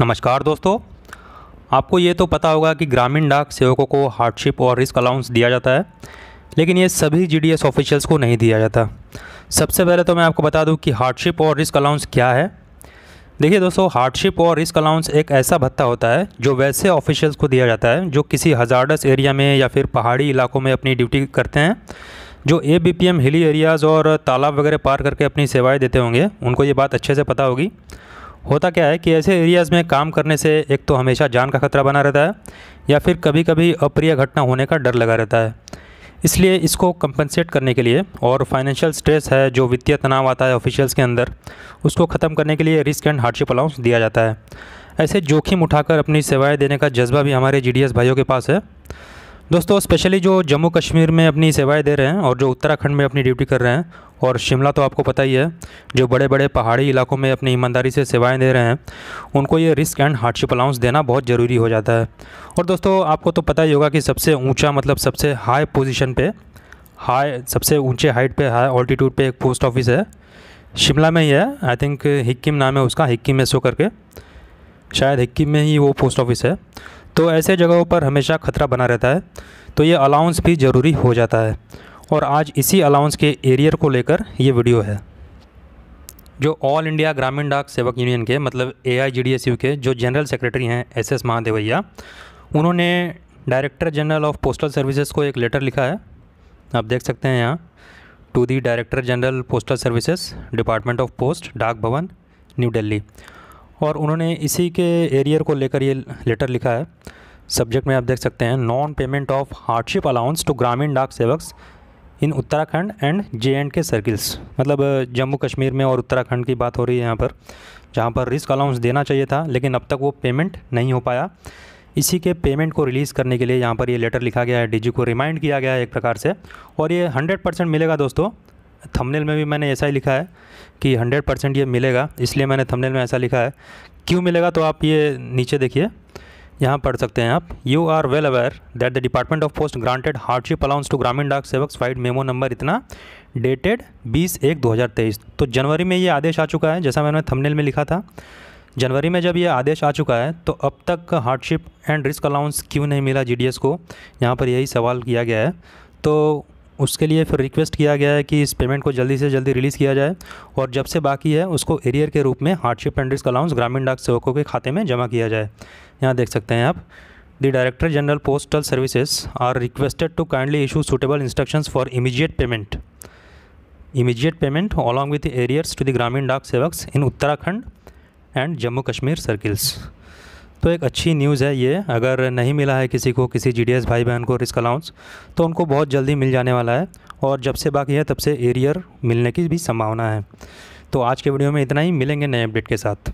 नमस्कार दोस्तों आपको ये तो पता होगा कि ग्रामीण डाक सेवकों को हार्डशिप और रिस्क अलाउंस दिया जाता है लेकिन ये सभी जीडीएस ऑफिशियल्स को नहीं दिया जाता सबसे पहले तो मैं आपको बता दूं कि हार्डशिप और रिस्क अलाउंस क्या है देखिए दोस्तों हार्डशिप और रिस्क अलाउंस एक ऐसा भत्ता होता है जो वैसे ऑफिशियल्स को दिया जाता है जो किसी हजारडस एरिया में या फिर पहाड़ी इलाकों में अपनी ड्यूटी करते हैं जो ए बी हिली एरियाज़ और तालाब वगैरह पार करके अपनी सेवाएँ देते होंगे उनको ये बात अच्छे से पता होगी होता क्या है कि ऐसे एरियाज़ में काम करने से एक तो हमेशा जान का खतरा बना रहता है या फिर कभी कभी अप्रिय घटना होने का डर लगा रहता है इसलिए इसको कंपनसेट करने के लिए और फाइनेंशियल स्ट्रेस है जो वित्तीय तनाव आता है ऑफिशियल्स के अंदर उसको ख़त्म करने के लिए रिस्क एंड हार्डशिप अलाउंस दिया जाता है ऐसे जोखिम उठाकर अपनी सेवाएं देने का जज्बा भी हमारे जीडीएस भाइयों के पास है दोस्तों स्पेशली जो जम्मू कश्मीर में अपनी सेवाएं दे रहे हैं और जो उत्तराखंड में अपनी ड्यूटी कर रहे हैं और शिमला तो आपको पता ही है जो बड़े बड़े पहाड़ी इलाकों में अपनी ईमानदारी से सेवाएं दे रहे हैं उनको ये रिस्क एंड हार्डशिप अलाउंस देना बहुत ज़रूरी हो जाता है और दोस्तों आपको तो पता ही होगा कि सबसे ऊँचा मतलब सबसे हाई पोजिशन पर हाई सबसे ऊँचे हाइट पर हाई ऑल्टीट्यूड पर एक पोस्ट ऑफिस है शिमला में ही है आई थिंक हिक्किम नाम है उसका हिक्किम में शो करके शायद हिक्किम में ही वो पोस्ट ऑफिस है तो ऐसे जगहों पर हमेशा ख़तरा बना रहता है तो ये अलाउंस भी ज़रूरी हो जाता है और आज इसी अलाउंस के एरियर को लेकर ये वीडियो है जो ऑल इंडिया ग्रामीण डाक सेवक यूनियन के मतलब ए आई के जो जनरल सेक्रेटरी हैं एस एस महादेवैया उन्होंने director general of postal services को एक लेटर लिखा है आप देख सकते हैं यहाँ to the director general postal services department of post Dak Bhawan new Delhi और उन्होंने इसी के एरियर को लेकर ये लेटर लिखा है सब्जेक्ट में आप देख सकते हैं non payment of hardship allowance to Gramin Dak Sevaks in Uttarakhand and J and K circles मतलब जम्मू कश्मीर में और उत्तराखंड की बात हो रही है यहाँ पर जहाँ पर रिस्क अलाउंस देना चाहिए था लेकिन अब तक वो पेमेंट नहीं हो पाया इसी के पेमेंट को रिलीज़ करने के लिए यहाँ पर ये लेटर लिखा गया है डीजी को रिमाइंड किया गया है एक प्रकार से और ये हंड्रेड परसेंट मिलेगा दोस्तों थंबनेल में भी मैंने ऐसा ही लिखा है कि हंड्रेड परसेंट ये मिलेगा इसलिए मैंने थंबनेल में ऐसा लिखा है क्यों मिलेगा तो आप ये नीचे देखिए यहाँ पढ़ सकते हैं आप you are well aware that the department of post granted hardship allowance to Gramin Dak Sevak vide memo number इतना डेटेड 20 एक 2023 तो जनवरी में ये आदेश आ चुका है जैसा मैंने थंबनेल में लिखा था जनवरी में जब ये आदेश आ चुका है तो अब तक हार्डशिप एंड रिस्क अलाउंस क्यों नहीं मिला जी को यहाँ पर यही सवाल किया गया है तो उसके लिए फिर रिक्वेस्ट किया गया है कि इस पेमेंट को जल्दी से जल्दी रिलीज़ किया जाए और जब से बाकी है उसको एरियर के रूप में हार्डशिप एंड्रीज का अलाउंस ग्रामीण डाक सेवकों के खाते में जमा किया जाए यहाँ देख सकते हैं आप the director general postal services are requested to kindly issue suitable instructions for immediate payment immediate payment along with arrears to the Gramin Dak Sevaks in Uttarakhand and Jammu Kashmir circles तो एक अच्छी न्यूज़ है ये अगर नहीं मिला है किसी को किसी जी भाई बहन को रिस्क अलाउंस तो उनको बहुत जल्दी मिल जाने वाला है और जब से बाकी है तब से एरियर मिलने की भी संभावना है तो आज के वीडियो में इतना ही मिलेंगे नए अपडेट के साथ